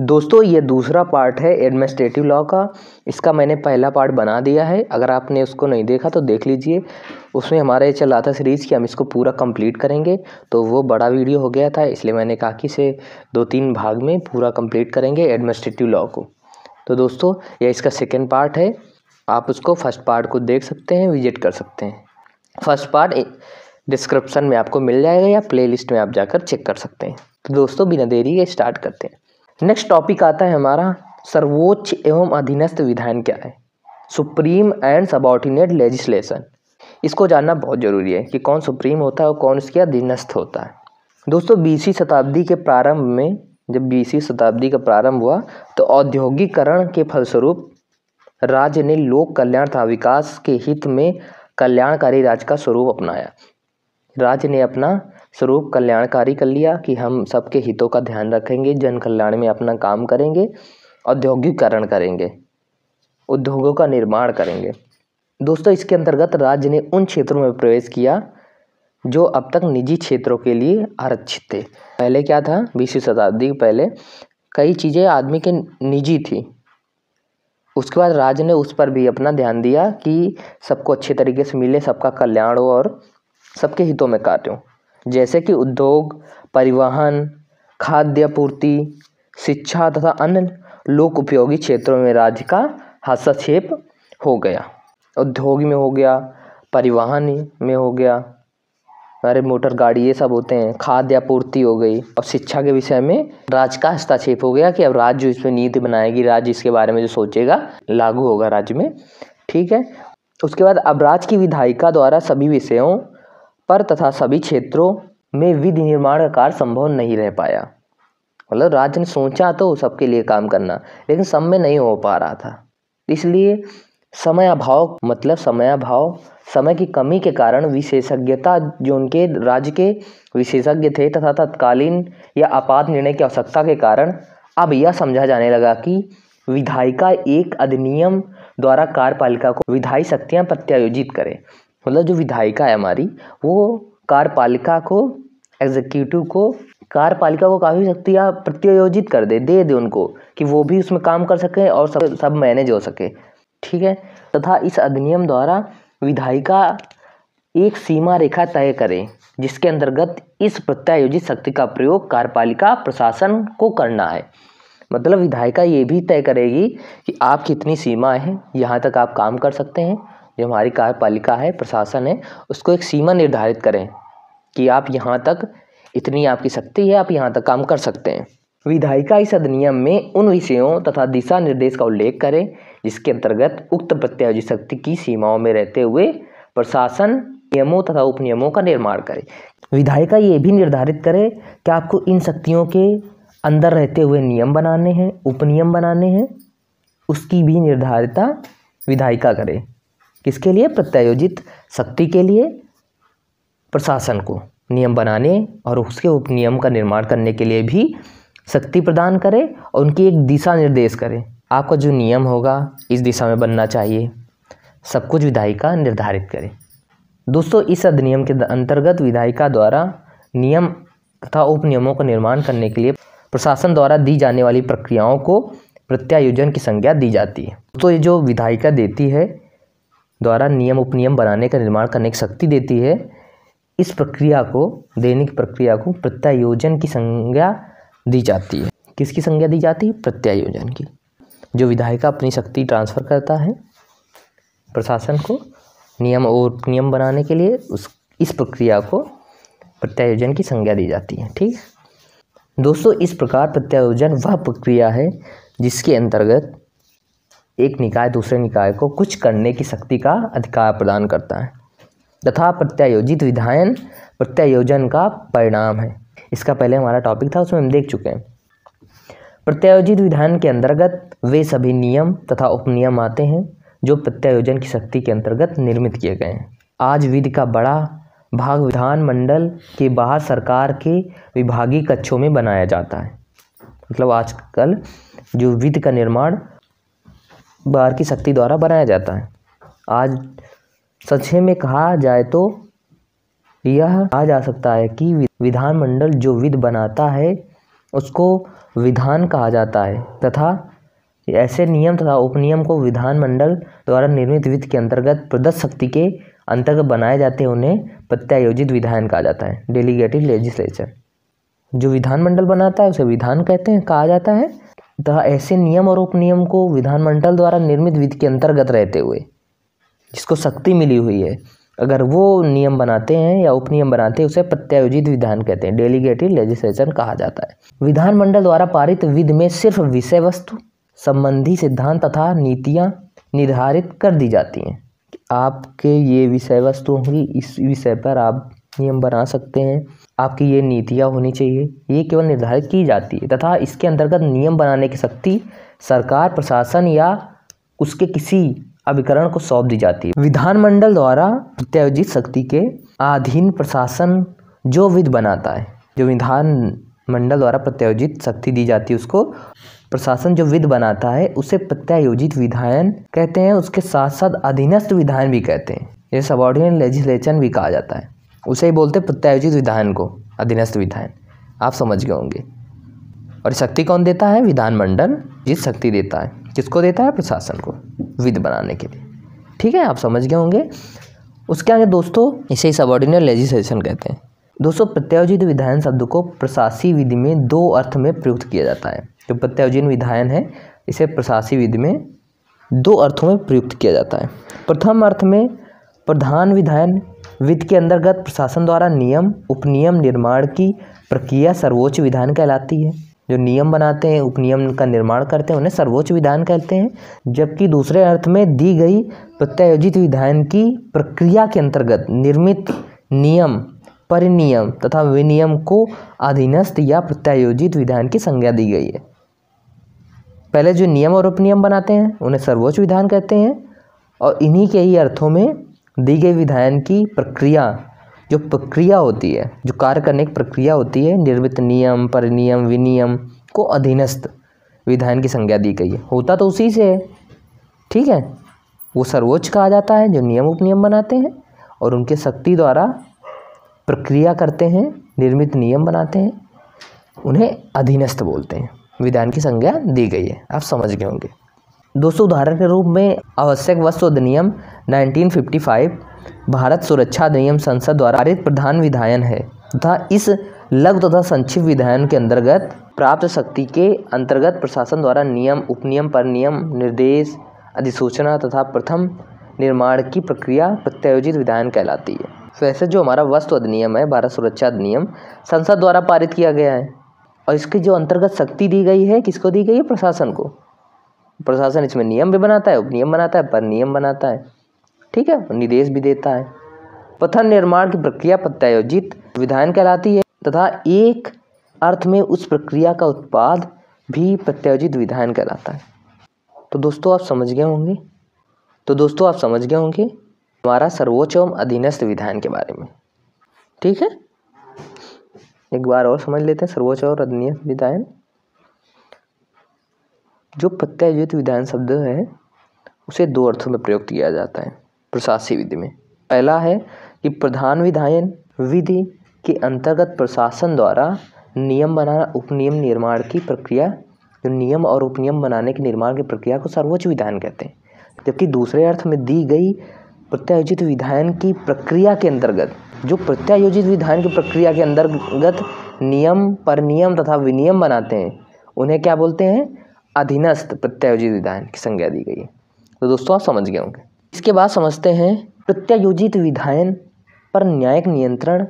दोस्तों ये दूसरा पार्ट है एडमिनिस्ट्रेटिव लॉ का इसका मैंने पहला पार्ट बना दिया है अगर आपने उसको नहीं देखा तो देख लीजिए उसमें हमारा ये चल रहा था सीरीज़ कि हम इसको पूरा कंप्लीट करेंगे तो वो बड़ा वीडियो हो गया था इसलिए मैंने कहा कि इसे दो तीन भाग में पूरा कंप्लीट करेंगे एडमिनिस्ट्रेटिव लॉ को तो दोस्तों यह इसका सेकेंड पार्ट है आप उसको फर्स्ट पार्ट को देख सकते हैं विजिट कर सकते हैं फर्स्ट पार्ट डिस्क्रिप्सन में आपको मिल जाएगा या लिस्ट में आप जाकर चेक कर सकते हैं तो दोस्तों बिना देरी के स्टार्ट करते हैं नेक्स्ट टॉपिक आता है हमारा सर्वोच्च एवं अधीनस्थ विधान क्या है सुप्रीम एंड सबॉर्डिनेट लेजिस्लेशन इसको जानना बहुत ज़रूरी है कि कौन सुप्रीम होता है और कौन उसके अधीनस्थ होता है दोस्तों बीसवीं शताब्दी के प्रारंभ में जब बीसवीं शताब्दी का प्रारंभ हुआ तो औद्योगिकरण के फलस्वरूप राज्य ने लोक कल्याण तथा विकास के हित में कल्याणकारी राज्य का स्वरूप अपनाया राज्य ने अपना स्वरूप कल्याणकारी कर लिया कि हम सबके हितों का ध्यान रखेंगे जन कल्याण में अपना काम करेंगे औद्योगिकरण करेंगे उद्योगों का निर्माण करेंगे दोस्तों इसके अंतर्गत राज्य ने उन क्षेत्रों में प्रवेश किया जो अब तक निजी क्षेत्रों के लिए आरक्षित थे पहले क्या था बीसवीं शताब्दी पहले कई चीज़ें आदमी के निजी थी उसके बाद राज्य ने उस पर भी अपना ध्यान दिया कि सबको अच्छे तरीके से मिले सबका कल्याण हो और सबके हितों में कार्य हो जैसे कि उद्योग परिवहन खाद्य आपूर्ति शिक्षा तथा अन्य लोक उपयोगी क्षेत्रों में राज्य का हस्तक्षेप हो गया उद्योग में हो गया परिवहन में हो गया अरे मोटर गाड़ी ये सब होते हैं खाद्य आपूर्ति हो गई और शिक्षा के विषय में राज्य का हस्तक्षेप हो गया कि अब राज्य जो इस पर नीति बनाएगी राज्य इसके बारे में जो सोचेगा लागू होगा राज्य में ठीक है उसके बाद अब राज्य की विधायिका द्वारा सभी विषयों पर तथा सभी क्षेत्रों में विधि निर्माण का कार्य संभव नहीं रह पाया मतलब राज्य ने सोचा तो सबके लिए काम करना लेकिन सब में नहीं हो पा रहा था इसलिए समय अभाव मतलब समय अभाव समय की कमी के कारण विशेषज्ञता जो उनके राज्य के विशेषज्ञ थे तथा तत्कालीन या आपात निर्णय की आवश्यकता के कारण अब यह समझा जाने लगा कि विधायिका एक अधिनियम द्वारा कार्यपालिका को विधायी शक्तियां प्रत्यायोजित करें मतलब जो विधायिका है हमारी वो कार्यपालिका को एग्जीक्यूटिव को कार्यपालिका को काफ़ी शक्तियाँ प्रत्यायोजित कर दे दे दे उनको कि वो भी उसमें काम कर सकें और सब सब मैनेज हो सके ठीक है तथा इस अधिनियम द्वारा विधायिका एक सीमा रेखा तय करें जिसके अंतर्गत इस प्रत्यायोजित शक्ति का प्रयोग कार्यपालिका प्रशासन को करना है मतलब विधायिका ये भी तय करेगी कि आप कितनी सीमा है यहाँ तक आप काम कर सकते हैं जो हमारी कार्यपालिका है प्रशासन है उसको एक सीमा निर्धारित करें कि आप यहाँ तक इतनी आपकी शक्ति है आप यहाँ तक काम कर सकते हैं विधायिका इस अधिनियम में उन विषयों तथा दिशा निर्देश का उल्लेख करें जिसके अंतर्गत उक्त प्रत्यायोजित शक्ति की सीमाओं में रहते हुए प्रशासन नियमों तथा उपनियमों का निर्माण करे विधायिका ये भी निर्धारित करे कि आपको इन शक्तियों के अंदर रहते हुए नियम बनाने हैं उपनियम बनाने हैं उसकी भी निर्धारिता विधायिका करे किसके लिए प्रत्यायोजित शक्ति के लिए प्रशासन को नियम बनाने और उसके उपनियम का निर्माण करने के लिए भी शक्ति प्रदान करें और उनकी एक दिशा निर्देश करें आपका जो नियम होगा इस दिशा में बनना चाहिए सब कुछ विधायिका निर्धारित करें दोस्तों इस अधिनियम के अंतर्गत विधायिका द्वारा नियम तथा उपनियमों का निर्माण करने के लिए प्रशासन द्वारा दी जाने वाली प्रक्रियाओं को प्रत्यायोजन की संज्ञा दी जाती है तो ये जो विधायिका देती है द्वारा नियम उपनियम बनाने का निर्माण करने की शक्ति देती है इस प्रक्रिया को देने की प्रक्रिया को प्रत्यायोजन की संज्ञा दी जाती है किसकी संज्ञा दी जाती है प्रत्यायोजन की जो विधायिका अपनी शक्ति ट्रांसफ़र करता है प्रशासन को नियम और उपनियम बनाने के लिए उस इस प्रक्रिया को प्रत्यायोजन की संज्ञा दी जाती है ठीक दोस्तों इस प्रकार प्रत्यायोजन वह प्रक्रिया है जिसके अंतर्गत एक निकाय दूसरे निकाय को कुछ करने की शक्ति का अधिकार प्रदान करता है तथा प्रत्यायोजित विधायन प्रत्यायोजन का परिणाम है इसका पहले हमारा टॉपिक था उसमें हम देख चुके हैं प्रत्यायोजित विधान के अंतर्गत वे सभी नियम तथा उपनियम आते हैं जो प्रत्यायोजन की शक्ति के अंतर्गत निर्मित किए गए हैं आज विधि का बड़ा भाग विधानमंडल के बाहर सरकार के विभागीय कक्षों में बनाया जाता है मतलब आजकल जो विधि का निर्माण बाहर की शक्ति द्वारा बनाया जाता है आज संक्षेप में कहा जाए तो यह कहा जा सकता है कि विधानमंडल जो विध बनाता है उसको विधान कहा जाता है तथा ऐसे नियम तथा उपनियम को विधानमंडल द्वारा निर्मित विध के अंतर्गत प्रदत्त शक्ति के अंतर्गत बनाए जाते हैं उन्हें प्रत्यायोजित विधान कहा जाता है डेलीगेटिव लेजिस्लेचर जो विधानमंडल बनाता है उसे विधान कहते हैं कहा जाता है तथा ऐसे नियम और उपनियम को विधानमंडल द्वारा निर्मित विधि के अंतर्गत रहते हुए जिसको शक्ति मिली हुई है अगर वो नियम बनाते हैं या उपनियम बनाते हैं उसे प्रत्यायोजित विधान कहते हैं डेलीगेटिव लेजिस्लेशन कहा जाता है विधानमंडल द्वारा पारित विधि में सिर्फ विषय वस्तु संबंधी सिद्धांत तथा नीतियाँ निर्धारित कर दी जाती हैं आपके ये विषय वस्तु होंगी इस विषय पर आप नियम बना सकते हैं आपकी ये नीतियाँ होनी चाहिए ये केवल निर्धारित की जाती है तथा इसके अंतर्गत नियम बनाने की शक्ति सरकार प्रशासन या उसके किसी अभिकरण को सौंप दी जाती है विधानमंडल द्वारा प्रत्यायोजित शक्ति के अधीन प्रशासन जो विध बनाता है जो विधान मंडल द्वारा प्रत्यायोजित शक्ति दी जाती है उसको प्रशासन जो विध बनाता है उसे प्रत्यायोजित विधायन कहते हैं उसके साथ साथ अधीनस्थ विधायन भी कहते हैं ये सबॉर्डिनेट लेजिस्लेशन भी कहा जाता है उसे ही बोलते प्रत्यायोजित विधान को अधीनस्थ विधान आप समझ गए होंगे और शक्ति कौन देता है विधानमंडल जिस शक्ति देता है किसको देता है प्रशासन को विद बनाने के लिए ठीक है आप समझ गए होंगे उसके आगे दोस्तों इसे सबॉर्डिनेट लेजिस्लेशन कहते हैं दोस्तों प्रत्यायोजित विधायन शब्द को प्रशासी विधि में दो अर्थ में प्रयुक्त किया जाता है जो प्रत्यायोजित विधायन है इसे प्रशासी विधि में दो अर्थों में प्रयुक्त किया जाता है प्रथम अर्थ में प्रधान विधायन वित्त के अंतर्गत प्रशासन द्वारा नियम उपनियम निर्माण की प्रक्रिया सर्वोच्च विधान कहलाती है जो नियम बनाते हैं उपनियम का निर्माण करते हैं उन्हें सर्वोच्च विधान कहते हैं जबकि दूसरे अर्थ में दी गई प्रत्यायोजित विधान की प्रक्रिया के अंतर्गत निर्मित नियम परिनियम तथा विनियम को अधीनस्थ या प्रत्यायोजित विधान की संज्ञा दी गई है पहले जो नियम और उपनियम बनाते हैं उन्हें सर्वोच्च विधान कहते हैं और इन्हीं के ही अर्थों में दी गई विधायन की प्रक्रिया जो प्रक्रिया होती है जो कार्य करने की प्रक्रिया होती है निर्मित नियम परिनियम विनियम को अधीनस्थ विधायन की संज्ञा दी गई है होता तो उसी से है ठीक है वो सर्वोच्च कहा जाता है जो नियम उपनियम बनाते हैं और उनके शक्ति द्वारा प्रक्रिया करते हैं निर्मित नियम बनाते हैं उन्हें अधीनस्थ बोलते हैं विधान की संज्ञा दी गई है आप समझ गए होंगे दोस्तों उदाहरण के रूप में आवश्यक वस्तु अधिनियम 1955 भारत सुरक्षा अधिनियम संसद द्वारा पारित प्रधान विधायन है तथा इस लघु तथा संक्षिप्त विधायन के अंतर्गत प्राप्त शक्ति के अंतर्गत प्रशासन द्वारा नियम उपनियम पर नियम निर्देश अधिसूचना तथा प्रथम निर्माण की प्रक्रिया प्रत्यायोजित विधायन कहलाती है वैसे जो हमारा वस्तु अधिनियम है भारत सुरक्षा अधिनियम संसद द्वारा पारित किया गया है और इसके जो अंतर्गत शक्ति दी गई है किसको दी गई है प्रशासन को प्रशासन इसमें नियम भी बनाता है उपनियम बनाता है पर नियम बनाता है ठीक है निर्देश भी देता है पथन निर्माण की प्रक्रिया प्रत्यायोजित विधान कहलाती है तथा एक अर्थ में उस प्रक्रिया का उत्पाद भी प्रत्यायोजित विधान कहलाता है तो दोस्तों आप समझ गए होंगे तो दोस्तों आप समझ गए होंगे हमारा सर्वोच्च एवं अधीनस्थ विधान के बारे में ठीक है एक बार और समझ लेते हैं सर्वोच्च और अधीनस्थ विधान जो प्रत्यायोजित विधान शब्द है उसे दो अर्थों में प्रयोग किया जाता है प्रशासी विधि में पहला है कि प्रधान विधायन विधि के अंतर्गत प्रशासन द्वारा नियम बनाना उपनियम निर्माण की प्रक्रिया जो नियम और उपनियम बनाने के निर्माण की प्रक्रिया को सर्वोच्च विधान कहते हैं जबकि दूसरे अर्थ में दी गई प्रत्यायोजित विधायन की प्रक्रिया के अंतर्गत जो प्रत्यायोजित विधायन की प्रक्रिया के अंतर्गत नियम पर नियम तथा विनियम बनाते हैं उन्हें क्या बोलते हैं अधीनस्थ प्रत्यायोजित विधान की संज्ञा दी गई है तो दोस्तों आप समझ गए होंगे इसके बाद समझते हैं प्रत्यायोजित विधायन पर न्यायिक नियंत्रण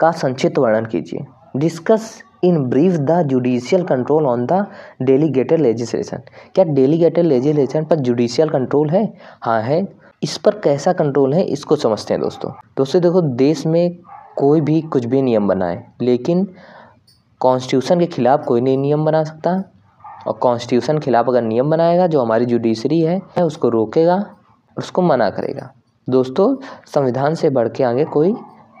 का संक्षिप्त वर्णन कीजिए discuss in brief the judicial control on the delegated legislation क्या डेलीगेटेड लेजिस्लेशन पर जुडिशियल कंट्रोल है हाँ है इस पर कैसा कंट्रोल है इसको समझते हैं दोस्तों दोस्तों देखो देश में कोई भी कुछ भी नियम बनाए लेकिन कॉन्स्टिट्यूशन के खिलाफ कोई नहीं नियम बना सकता और कॉन्स्टिट्यूशन के खिलाफ अगर नियम बनाएगा जो हमारी जुडिशरी है उसको रोकेगा और उसको मना करेगा दोस्तों संविधान से बढ़ के आगे कोई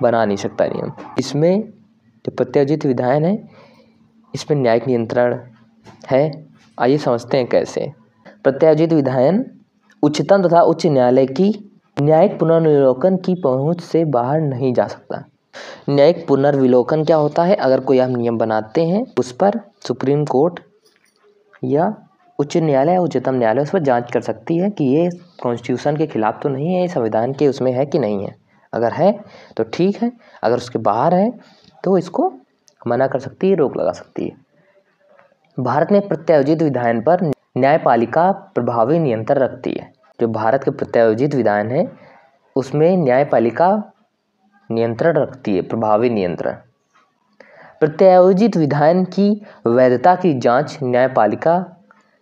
बना नहीं सकता नियम इसमें जो प्रत्याजित विधायन है इसमें न्यायिक नियंत्रण है आइए समझते हैं कैसे प्रत्याजित विधायन उच्चतम तथा उच्च न्यायालय की न्यायिक पुनर्विलोकन की पहुंच से बाहर नहीं जा सकता न्यायिक पुनर्विलोकन क्या होता है अगर कोई हम नियम बनाते हैं उस पर सुप्रीम कोर्ट या उच्च न्यायालय या उच्चतम न्यायालय उस पर जाँच कर सकती है कि ये कॉन्स्टिट्यूशन के खिलाफ़ तो नहीं है ये संविधान के उसमें है कि नहीं है अगर है तो ठीक है अगर उसके बाहर है तो इसको मना कर सकती है रोक लगा सकती है भारत में प्रत्यायोजित विधान पर न्यायपालिका प्रभावी नियंत्रण रखती है जो भारत के प्रत्यायोजित विधान है उसमें न्यायपालिका नियंत्रण रखती है प्रभावी नियंत्रण प्रत्यायोजित विधान की वैधता की जाँच न्यायपालिका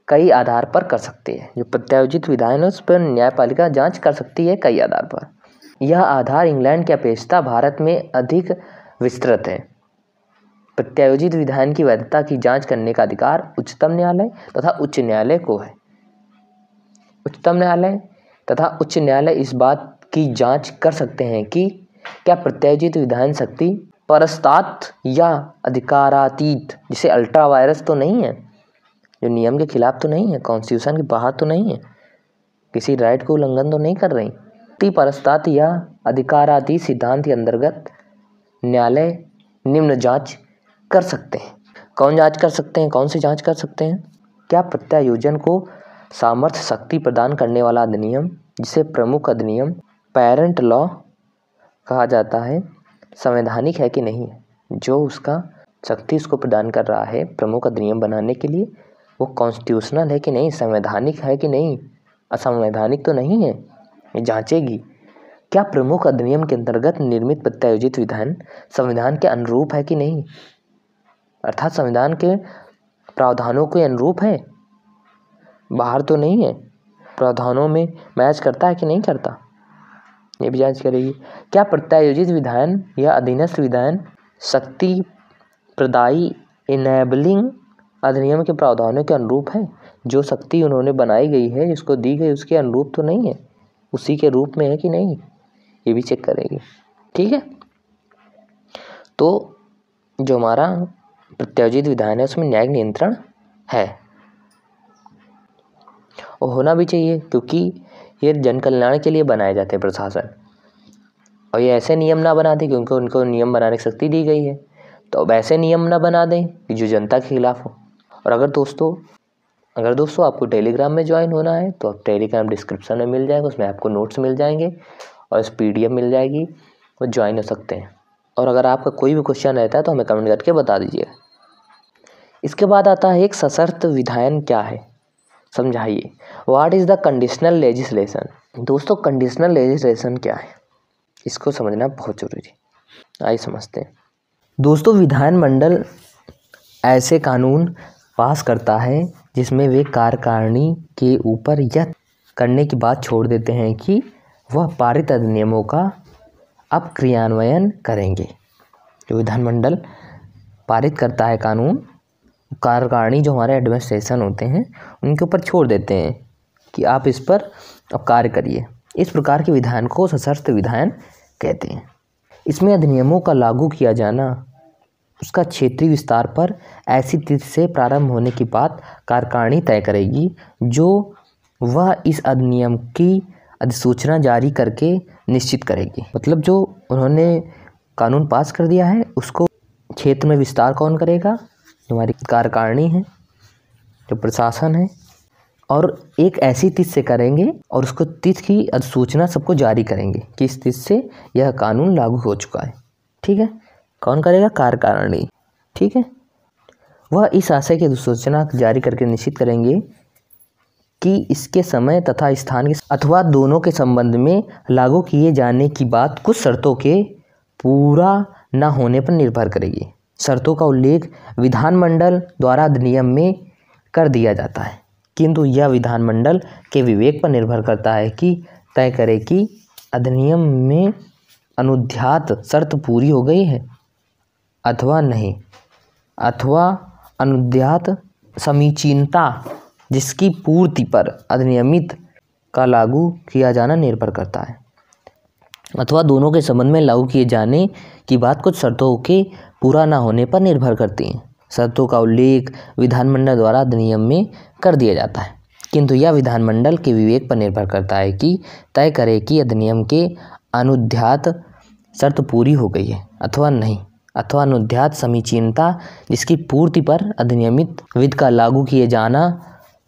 कई आधार पर कर सकती है जो प्रत्यायोजित विधान है उस पर न्यायपालिका जाँच कर सकती है कई आधार पर यह आधार इंग्लैंड की अपेक्षता भारत में अधिक विस्तृत है प्रत्यायोजित विधान की वैधता की जांच करने का अधिकार उच्चतम न्यायालय तथा उच्च न्यायालय को है उच्चतम न्यायालय तथा उच्च न्यायालय इस बात की जांच कर सकते हैं कि क्या प्रत्यायोजित विधान शक्ति परस्तात या अधिकारातीत जिसे अल्ट्रा वायरस तो नहीं है जो नियम के खिलाफ तो नहीं है कॉन्स्टिट्यूशन के बाहर तो नहीं है किसी राइट को उल्लंघन तो नहीं कर रही ती परस्तात या अधिकारातीत सिद्धांत के अंतर्गत न्यायालय निम्न जांच कर सकते हैं कौन जांच कर सकते हैं कौन सी जांच कर सकते हैं क्या प्रत्यायोजन को सामर्थ्य शक्ति प्रदान करने वाला अधिनियम जिसे प्रमुख अधिनियम पेरेंट लॉ कहा जाता है संवैधानिक है कि नहीं जो उसका शक्ति उसको प्रदान कर रहा है प्रमुख अधिनियम बनाने के लिए वो कॉन्स्टिट्यूशनल है कि नहीं संवैधानिक है कि नहीं असंवैधानिक तो नहीं है ये जांचेगी क्या प्रमुख अधिनियम के अंतर्गत निर्मित प्रत्यायोजित विधान संविधान के अनुरूप है कि नहीं अर्थात संविधान के प्रावधानों के अनुरूप है बाहर तो नहीं है प्रावधानों में मैच करता है कि नहीं करता ये भी जांच करेगी क्या प्रत्यायोजित विधान या अधीनस्थ विधान शक्ति प्रदायी इनेबलिंग अधिनियम के प्रावधानों के अनुरूप है जो शक्ति उन्होंने बनाई गई है जिसको दी गई उसके अनुरूप तो नहीं है उसी के रूप में है कि नहीं ये भी चेक करेगी ठीक है तो जो हमारा प्रत्यायोजित विधान है उसमें न्यायिक नियंत्रण है और होना भी चाहिए क्योंकि ये जन कल्याण के लिए बनाए जाते हैं प्रशासन और ये ऐसे नियम ना बना दें क्योंकि उनको नियम बनाने की शक्ति दी गई है तो अब ऐसे नियम ना बना दें कि जो जनता के खिलाफ हो और अगर दोस्तों अगर दोस्तों आपको टेलीग्राम में ज्वाइन होना है तो आप टेलीग्राम डिस्क्रिप्शन में मिल जाएगा उसमें आपको नोट्स मिल जाएंगे और इस पी मिल जाएगी वो ज्वाइन हो सकते हैं और अगर आपका कोई भी क्वेश्चन रहता है तो हमें कमेंट करके बता दीजिएगा इसके बाद आता है एक सशर्त विधायन क्या है समझाइए what is the conditional legislation दोस्तों कंडीशनल लेजिस्लेशन क्या है इसको समझना बहुत ज़रूरी आइए समझते हैं दोस्तों विधानमंडल ऐसे कानून पास करता है जिसमें वे कार्यकारिणी के ऊपर यह करने की बात छोड़ देते हैं कि वह पारित अधिनियमों का अब क्रियान्वयन करेंगे जो विधानमंडल पारित करता है कानून कार्यकारिणी जो हमारे एडमिनिस्ट्रेशन होते हैं उनके ऊपर छोड़ देते हैं कि आप इस पर अब कार्य करिए इस प्रकार के विधान को सशस्त्र विधान कहते हैं इसमें अधिनियमों का लागू किया जाना उसका क्षेत्रीय विस्तार पर ऐसी तिथि से प्रारंभ होने की बात कार्यकारिणी तय करेगी जो वह इस अधिनियम की अधिसूचना जारी करके निश्चित करेगी मतलब जो उन्होंने कानून पास कर दिया है उसको क्षेत्र में विस्तार कौन करेगा हमारी कार्यकारिणी है जो प्रशासन है और एक ऐसी तिथि से करेंगे और उसको तिथि की अधिसूचना सबको जारी करेंगे कि इस तिथि से यह कानून लागू हो चुका है ठीक है कौन करेगा कार्यकारिणी ठीक है वह इस आशय की अधिसूचना जारी करके निश्चित करेंगे कि इसके समय तथा स्थान के अथवा दोनों के संबंध में लागू किए जाने की बात कुछ शर्तों के पूरा न होने पर निर्भर करेगी शर्तों का उल्लेख विधानमंडल द्वारा अधिनियम में कर दिया जाता है किंतु यह विधानमंडल के विवेक पर निर्भर करता है कि तय करे कि अधिनियम में अनुध्यात शर्त पूरी हो गई है अथवा नहीं अथवा अनुध्यात समीचीनता जिसकी पूर्ति पर अधिनियमित का लागू किया जाना निर्भर करता है अथवा दोनों के संबंध में लागू किए जाने की बात कुछ शर्तों के पूरा न होने पर निर्भर करती हैं शर्तों का उल्लेख विधानमंडल द्वारा अधिनियम में कर दिया जाता है किंतु यह विधानमंडल के विवेक पर निर्भर करता है कि तय करे कि अधिनियम के अनुध्यात शर्त पूरी हो गई है अथवा नहीं अथवा अनुध्यात समीचीनता जिसकी पूर्ति पर अधिनियमित विध का लागू किए जाना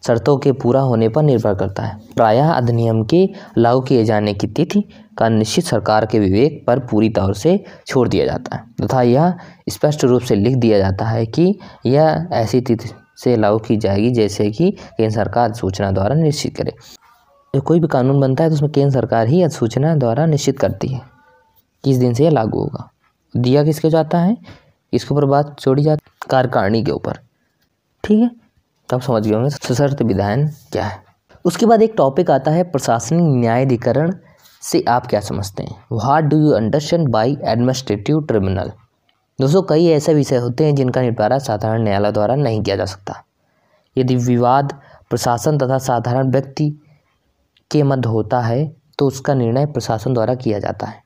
शर्तों के पूरा होने पर निर्भर करता है प्रायः अधिनियम के लागू किए जाने की तिथि का निश्चित सरकार के विवेक पर पूरी तौर से छोड़ दिया जाता है तथा यह स्पष्ट रूप से लिख दिया जाता है कि यह ऐसी तिथि से लागू की जाएगी जैसे कि केंद्र सरकार सूचना द्वारा निश्चित करे जब कोई भी कानून बनता है तो उसमें केंद्र सरकार ही अधिसूचना द्वारा निश्चित करती है किस दिन से यह लागू होगा दिया किसके जाता है इसके ऊपर बात छोड़ी जाती कार्यकारिणी के ऊपर ठीक है तब तो समझ गए होंगे सशर्त विधायन क्या है उसके बाद एक टॉपिक आता है प्रशासनिक न्यायाधिकरण से आप क्या समझते हैं what do you understand by administrative tribunal दोस्तों कई ऐसे विषय होते हैं जिनका निपटारा साधारण न्यायालय द्वारा नहीं किया जा सकता यदि विवाद प्रशासन तथा साधारण व्यक्ति के मध्य होता है तो उसका निर्णय प्रशासन द्वारा किया जाता है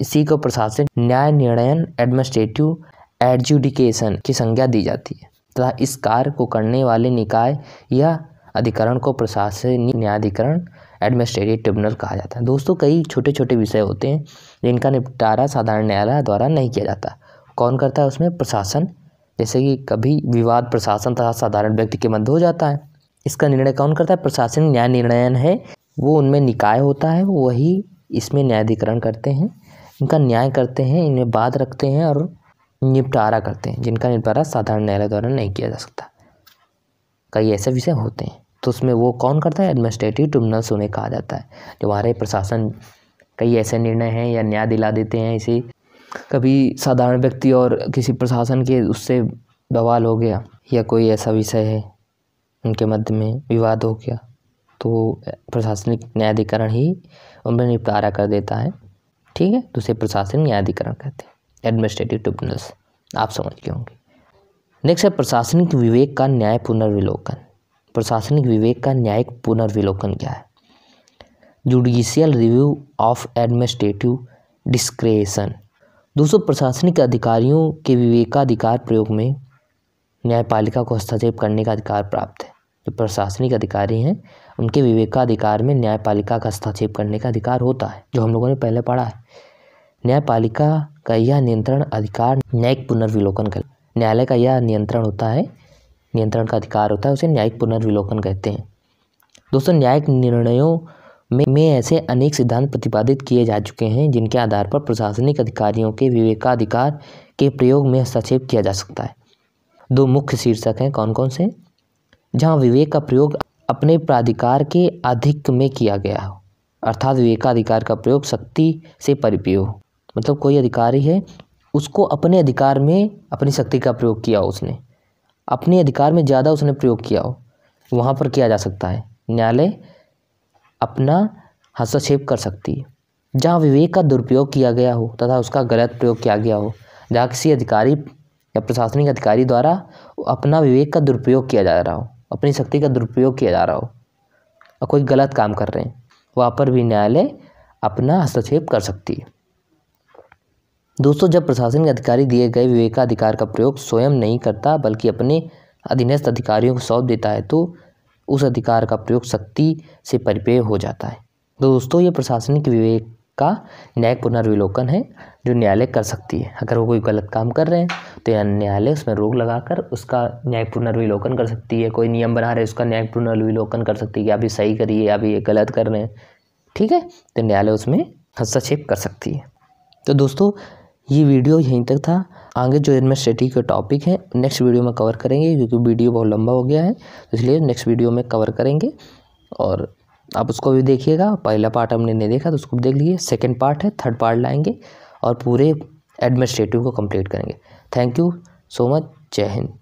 इसी को प्रशासन न्याय निर्णयन एडमिनिस्ट्रेटिव एडजुडिकेशन की संज्ञा दी जाती है तथा इस कार्य को करने वाले निकाय या अधिकरण को प्रशासनिक न्यायाधिकरण एडमिनिस्ट्रेटिव ट्रिब्यूनल कहा जाता है दोस्तों कई छोटे छोटे विषय होते हैं जिनका निपटारा साधारण न्यायालय द्वारा नहीं किया जाता कौन करता है उसमें प्रशासन जैसे कि कभी विवाद प्रशासन तथा साधारण व्यक्ति के मध्य हो जाता है इसका निर्णय कौन करता है प्रशासन न्याय निर्णयन है वो उनमें निकाय होता है वही इसमें न्यायाधिकरण करते हैं इनका न्याय करते हैं इनमें बात रखते हैं और निपटारा करते हैं जिनका निपटारा साधारण न्यायालय द्वारा नहीं किया जा सकता कई ऐसे विषय होते हैं तो उसमें वो कौन करता है एडमिनिस्ट्रेटिव ट्रिब्यूनल्स उन्हें कहा जाता है जो हमारे प्रशासन कई ऐसे निर्णय हैं या न्याय दिला देते हैं इसे कभी साधारण व्यक्ति और किसी प्रशासन के उससे बवाल हो गया या कोई ऐसा विषय है उनके मध्य में विवाद हो गया तो प्रशासनिक न्यायाधिकरण ही उनमें निपटारा कर देता है ठीक है तो उसे प्रशासनिक न्यायाधिकरण कहते हैं एडमिनिस्ट्रेटिव ट्रिब्यूनल्स आप समझ गए होंगे नेक्स्ट है प्रशासनिक विवेक का न्याय पुनर्विलोकन प्रशासनिक विवेक का न्यायिक पुनर्विलोकन क्या है judicial review of administrative discretion दोस्तों प्रशासनिक अधिकारियों के विवेकाधिकार प्रयोग में न्यायपालिका को हस्तक्षेप करने का अधिकार प्राप्त है जो प्रशासनिक अधिकारी हैं उनके विवेकाधिकार में न्यायपालिका का हस्तक्षेप करने का अधिकार होता है जो हम लोगों ने पहले पढ़ा है न्यायपालिका का यह नियंत्रण अधिकार न्यायिक पुनर्विलोकन कर न्यायालय का यह नियंत्रण होता है नियंत्रण का अधिकार होता है उसे न्यायिक पुनर्विलोकन कहते हैं दोस्तों न्यायिक निर्णयों में में ऐसे अनेक सिद्धांत प्रतिपादित किए जा चुके हैं जिनके आधार पर प्रशासनिक अधिकारियों के विवेकाधिकार के प्रयोग में हस्तक्षेप किया जा सकता है दो मुख्य शीर्षक हैं कौन कौन से जहाँ विवेक का प्रयोग अपने प्राधिकार के अधिक में किया गया हो अर्थात विवेकाधिकार का प्रयोग शक्ति से परिपीय हो मतलब कोई अधिकारी है उसको अपने अधिकार में अपनी शक्ति का प्रयोग किया उसने अपने अधिकार में ज़्यादा उसने प्रयोग किया हो वहाँ पर किया जा सकता है न्यायालय अपना हस्तक्षेप कर सकती है जहाँ विवेक का दुरुपयोग किया गया हो तथा उसका गलत प्रयोग किया गया हो जहाँ किसी अधिकारी या प्रशासनिक अधिकारी द्वारा अपना विवेक का दुरुपयोग किया जा रहा हो अपनी शक्ति का दुरुपयोग किया जा रहा हो और कोई गलत काम कर रहे हैं वहाँ पर भी न्यायालय अपना हस्तक्षेप कर सकती है दोस्तों जब प्रशासन के अधिकारी दिए गए विवेकाधिकार का प्रयोग स्वयं नहीं करता बल्कि अपने अधीनस्थ अधिकारियों को सौंप देता है तो उस अधिकार का प्रयोग शक्ति से परिपेय हो जाता है दोस्तों ये प्रशासनिक विवेक का न्यायिक पुनर्विलोकन है जो न्यायालय कर सकती है अगर वो कोई गलत काम कर रहे हैं तो यह न्यायालय उसमें रोक लगाकर उसका न्यायिक पुनर्विलोकन कर सकती है कोई नियम बना रहे उसका न्यायिक पुनर्विलोकन कर सकती है कि आप ये सही करिए आप ये गलत कर रहे हैं ठीक है तो न्यायालय उसमें हस्तक्षेप कर सकती है तो दोस्तों ये वीडियो यहीं तक था आगे जो इनमें स्टडी के टॉपिक हैं नेक्स्ट वीडियो में कवर करेंगे क्योंकि वीडियो बहुत लंबा हो गया है तो इसलिए नेक्स्ट वीडियो में कवर करेंगे और आप उसको भी देखिएगा पहला पार्ट हमने नहीं देखा तो उसको देख लीजिए सेकेंड पार्ट है थर्ड पार्ट लाएंगे और पूरे एडमिनिस्ट्रेटिव को कंप्लीट करेंगे थैंक यू सो मच जय हिंद